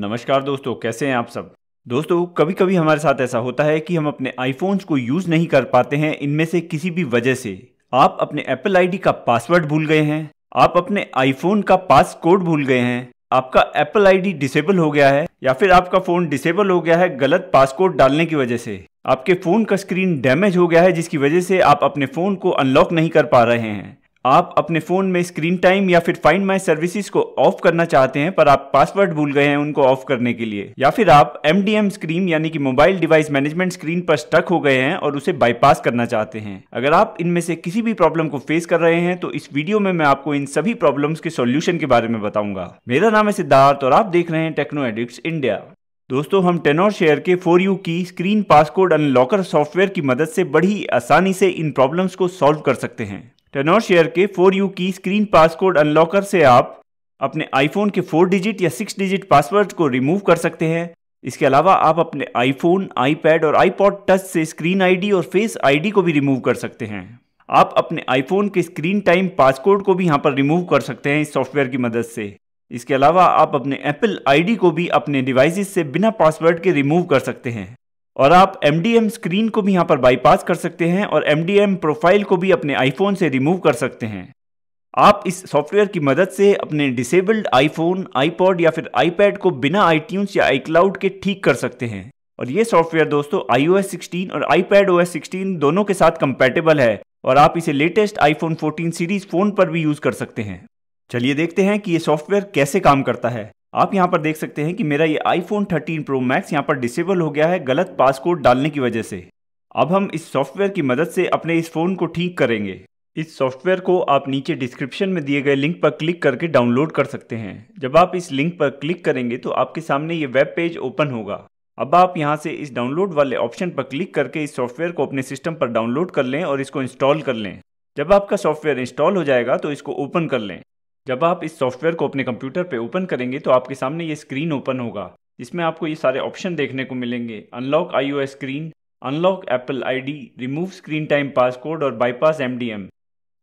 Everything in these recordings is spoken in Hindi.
नमस्कार दोस्तों कैसे हैं आप सब दोस्तों कभी कभी हमारे साथ ऐसा होता है कि हम अपने आईफोन्स को यूज़ नहीं कर पाते हैं इनमें से किसी भी वजह से आप अपने एप्पल आईडी का पासवर्ड भूल गए हैं आप अपने आईफोन का पास कोड भूल गए हैं आपका एप्पल आईडी डिसेबल हो गया है या फिर आपका फ़ोन डिसेबल हो गया है गलत पासकोड डालने की वजह से आपके फ़ोन का स्क्रीन डैमेज हो गया है जिसकी वजह से आप अपने फ़ोन को अनलॉक नहीं कर पा रहे हैं आप अपने फ़ोन में स्क्रीन टाइम या फिर फाइंड माई सर्विसेज को ऑफ करना चाहते हैं पर आप पासवर्ड भूल गए हैं उनको ऑफ करने के लिए या फिर आप एम डी एम स्क्रीन यानी कि मोबाइल डिवाइस मैनेजमेंट स्क्रीन पर स्टक हो गए हैं और उसे बाईपास करना चाहते हैं अगर आप इनमें से किसी भी प्रॉब्लम को फेस कर रहे हैं तो इस वीडियो में मैं आपको इन सभी प्रॉब्लम्स के सोल्यूशन के बारे में बताऊंगा मेरा नाम है सिद्धार्थ और आप देख रहे हैं टेक्नो एडिक्ट इंडिया दोस्तों हम टेनोर शेयर के four you key screen passcode unlocker software की मदद से बड़ी आसानी से इन प्रॉब्लम्स को सॉल्व कर सकते हैं टेनोर शेयर के four you key screen passcode unlocker से आप अपने आईफोन के फोर डिजिट या सिक्स डिजिट पासवर्ड को रिमूव कर सकते हैं इसके अलावा आप अपने आईफोन आईपैड और आईपॉड टच से स्क्रीन आईडी और फेस आईडी को भी रिमूव कर सकते हैं आप अपने आईफोन के स्क्रीन टाइम पासकोड को भी यहाँ पर रिमूव कर सकते हैं इस सॉफ्टवेयर की मदद से इसके अलावा आप अपने एप्पल आईडी को भी अपने डिवाइसेस से बिना पासवर्ड के रिमूव कर सकते हैं और आप एम स्क्रीन को भी यहाँ पर बाईपास कर सकते हैं और एम प्रोफाइल को भी अपने आईफोन से रिमूव कर सकते हैं आप इस सॉफ्टवेयर की मदद से अपने डिसेबल्ड आईफोन आईपॉड या फिर आईपैड को बिना आई या आईक्लाउड के ठीक कर सकते हैं और ये सॉफ्टवेयर दोस्तों एस 16 और iPad OS 16 दोनों के साथ कंपेटेबल है और आप इसे लेटेस्ट iPhone 14 सीरीज फ़ोन पर भी यूज़ कर सकते हैं चलिए देखते हैं कि ये सॉफ्टवेयर कैसे काम करता है आप यहाँ पर देख सकते हैं कि मेरा ये iPhone 13 Pro Max यहाँ पर डिसेबल हो गया है गलत पासकोड डालने की वजह से अब हम इस सॉफ्टवेयर की मदद से अपने इस फ़ोन को ठीक करेंगे इस सॉफ्टवेयर को आप नीचे डिस्क्रिप्शन में दिए गए लिंक पर क्लिक करके डाउनलोड कर सकते हैं जब आप इस लिंक पर क्लिक करेंगे तो आपके सामने ये वेब पेज ओपन होगा अब आप यहाँ से इस डाउनलोड वाले ऑप्शन पर क्लिक करके इस सॉफ्टवेयर को अपने सिस्टम पर डाउनलोड कर लें और इसको इंस्टॉल कर लें जब आपका सॉफ्टवेयर इंस्टॉल हो जाएगा तो इसको ओपन कर लें जब आप इस सॉफ्टवेयर को अपने कंप्यूटर पर ओपन करेंगे तो आपके सामने ये स्क्रीन ओपन होगा इसमें आपको ये सारे ऑप्शन देखने को मिलेंगे unlock iOS screen unlock Apple ID, remove screen time passcode और बाईपास एमडीएम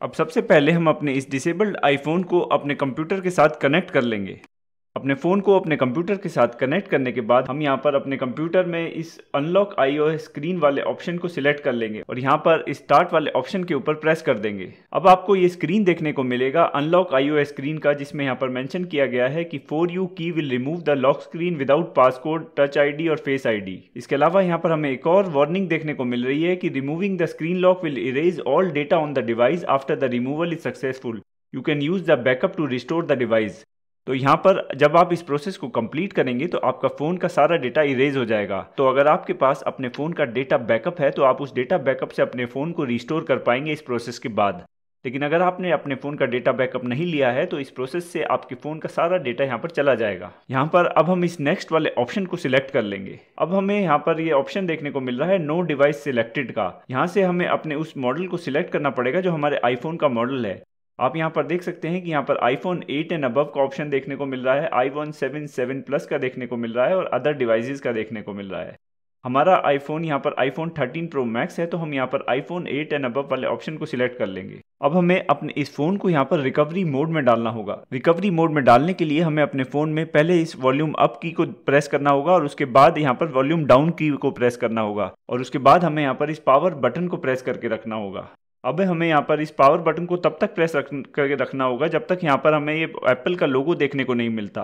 अब सबसे पहले हम अपने इस डिसेबल्ड आईफोन को अपने कंप्यूटर के साथ कनेक्ट कर लेंगे अपने फ़ोन को अपने कंप्यूटर के साथ कनेक्ट करने के बाद हम यहाँ पर अपने कंप्यूटर में इस अनलॉक आईओ स्क्रीन वाले ऑप्शन को सिलेक्ट कर लेंगे और यहाँ पर स्टार्ट वाले ऑप्शन के ऊपर प्रेस कर देंगे अब आपको ये स्क्रीन देखने को मिलेगा अनलॉक आईओ स्क्रीन का जिसमें यहाँ पर मेंशन किया गया है कि for you key will remove the lock screen without passcode touch ID और फेस आई इसके अलावा यहाँ पर हमें एक और वार्निंग देखने को मिल रही है कि removing the screen lock will erase all data on the device after the removal is successful you can use the backup to restore the device तो यहाँ पर जब आप इस प्रोसेस को कंप्लीट करेंगे तो आपका फ़ोन का सारा डेटा इरेज हो जाएगा तो अगर आपके पास अपने फ़ोन का डेटा बैकअप है तो आप उस डेटा बैकअप से अपने फ़ोन को रिस्टोर कर पाएंगे इस प्रोसेस के बाद लेकिन अगर आपने अपने फ़ोन का डेटा बैकअप नहीं लिया है तो इस प्रोसेस से आपके फ़ोन का सारा डेटा यहाँ पर चला जाएगा यहाँ पर अब हम इस नेक्स्ट वाले ऑप्शन को सिलेक्ट कर लेंगे अब हमें यहाँ पर ये यह ऑप्शन देखने को मिल रहा है नो डिवाइस सिलेक्टेड का यहाँ से हमें अपने उस मॉडल को सिलेक्ट करना पड़ेगा जो हमारे आईफोन का मॉडल है आप यहाँ पर देख सकते हैं कि यहाँ पर आईफोन 8 एंड अबव का ऑप्शन देखने को मिल रहा है आईफोन 7, 7 प्लस का देखने को मिल रहा है और अदर डिवाइसेस का देखने को मिल रहा है हमारा आईफोन यहाँ पर आईफोन 13 प्रो मैक्स है तो हम यहाँ पर आईफोन 8 एंड अबव वाले ऑप्शन को सिलेक्ट कर लेंगे अब हमें अपने इस फ़ोन को यहाँ पर रिकवरी मोड में डालना होगा रिकवरी मोड में डालने के लिए हमें अपने फ़ोन में पहले इस वॉल्यूम अप की को प्रेस करना होगा और उसके बाद यहाँ पर वॉल्यूम डाउन की को प्रेस करना होगा और उसके बाद हमें यहाँ पर इस पावर बटन को प्रेस करके रखना होगा अब हमें यहाँ पर इस पावर बटन को तब तक प्रेस रख करके रखना होगा जब तक यहाँ पर हमें ये एप्पल का लोगो देखने को नहीं मिलता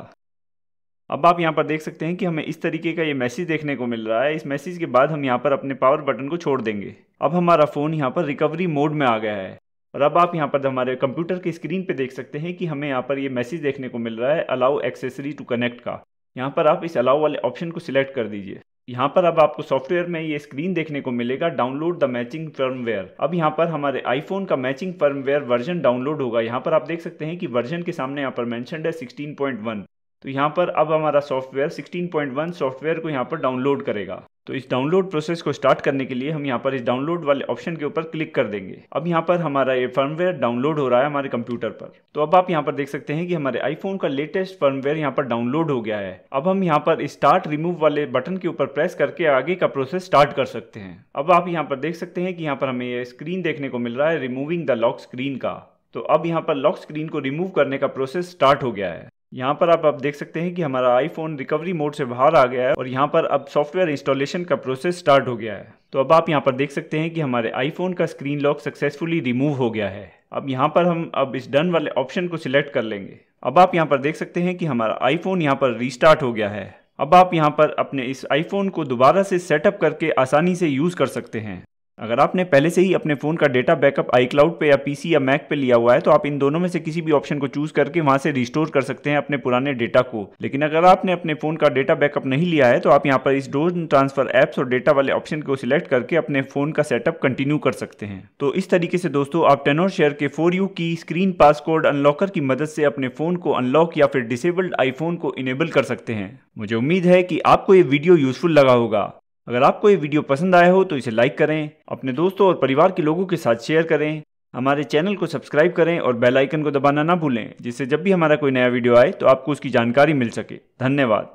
अब आप यहाँ पर देख सकते हैं कि हमें इस तरीके का ये मैसेज देखने को मिल रहा है इस मैसेज के बाद हम यहाँ पर अपने पावर बटन को छोड़ देंगे अब हमारा फ़ोन यहाँ पर रिकवरी मोड में आ गया है और अब आप यहाँ पर हमारे कंप्यूटर की स्क्रीन पर देख सकते हैं कि हमें यहाँ पर ये मैसेज देखने को मिल रहा है अलाउ एक्सेसरी टू कनेक्ट का यहाँ पर आप इस अलाउ वाले ऑप्शन को सिलेक्ट कर दीजिए यहाँ पर अब आपको सॉफ्टवेयर में ये स्क्रीन देखने को मिलेगा डाउनलोड द मैचिंग फर्मवेयर अब यहाँ पर हमारे आईफोन का मैचिंग फर्मवेयर वर्जन डाउनलोड होगा यहाँ पर आप देख सकते हैं कि वर्जन के सामने यहाँ पर मैंशनड है 16.1 तो यहाँ पर अब हमारा सॉफ्टवेयर 16.1 सॉफ्टवेयर को यहाँ पर डाउनलोड करेगा तो इस डाउनलोड प्रोसेस को स्टार्ट करने के लिए हम यहाँ पर इस डाउनलोड वाले ऑप्शन के ऊपर क्लिक कर देंगे अब यहाँ पर हमारा ये फर्मवेयर डाउनलोड हो रहा है हमारे कंप्यूटर पर तो अब आप यहाँ पर देख सकते हैं कि हमारे आईफोन का लेटेस्ट फर्मवेयर यहाँ पर डाउनलोड हो गया है अब हम यहाँ पर स्टार्ट रिमूव वाले बटन के ऊपर प्रेस करके आगे का प्रोसेस स्टार्ट कर सकते हैं अब आप यहाँ पर देख सकते हैं कि यहाँ पर हमें ये स्क्रीन देखने को मिल रहा है रिमूविंग द लॉक स्क्रीन का तो अब यहाँ पर लॉक स्क्रीन को रिमूव करने का प्रोसेस स्टार्ट हो गया है यहाँ पर आप आप देख सकते हैं कि हमारा आईफोन रिकवरी मोड से बाहर आ गया है और यहाँ पर अब सॉफ्टवेयर इंस्टॉलेशन का प्रोसेस स्टार्ट हो गया है तो अब आप यहाँ पर देख सकते हैं कि हमारे आईफोन का स्क्रीन लॉक सक्सेसफुली रिमूव हो गया है अब यहाँ पर हम अब इस डन वाले ऑप्शन को सिलेक्ट कर लेंगे अब आप यहाँ पर देख सकते हैं कि हमारा आईफोन यहाँ पर रिस्टार्ट हो गया है अब आप यहाँ पर अपने इस आईफोन को दोबारा से सेटअप करके आसानी से यूज़ कर सकते हैं अगर आपने पहले से ही अपने फ़ोन का डेटा बैकअप आई क्लाउड पर या पीसी या मैक पे लिया हुआ है तो आप इन दोनों में से किसी भी ऑप्शन को चूज़ करके वहाँ से रिस्टोर कर सकते हैं अपने पुराने डेटा को लेकिन अगर आपने अपने फ़ोन का डेटा बैकअप नहीं लिया है तो आप यहाँ पर इस डोर ट्रांसफ़र ऐप्स और डेटा वाले ऑप्शन को सिलेक्ट करके अपने फ़ोन का सेटअप कंटिन्यू कर सकते हैं तो इस तरीके से दोस्तों आप टेनोर शेयर के four you key screen passcode unlocker की मदद से अपने फ़ोन को अनलॉक या फिर डिसेबल्ड आईफोन को इनेबल कर सकते हैं मुझे उम्मीद है कि आपको ये वीडियो यूजफुल लगा होगा अगर आपको ये वीडियो पसंद आया हो तो इसे लाइक करें अपने दोस्तों और परिवार के लोगों के साथ शेयर करें हमारे चैनल को सब्सक्राइब करें और बेल आइकन को दबाना ना भूलें जिससे जब भी हमारा कोई नया वीडियो आए तो आपको उसकी जानकारी मिल सके धन्यवाद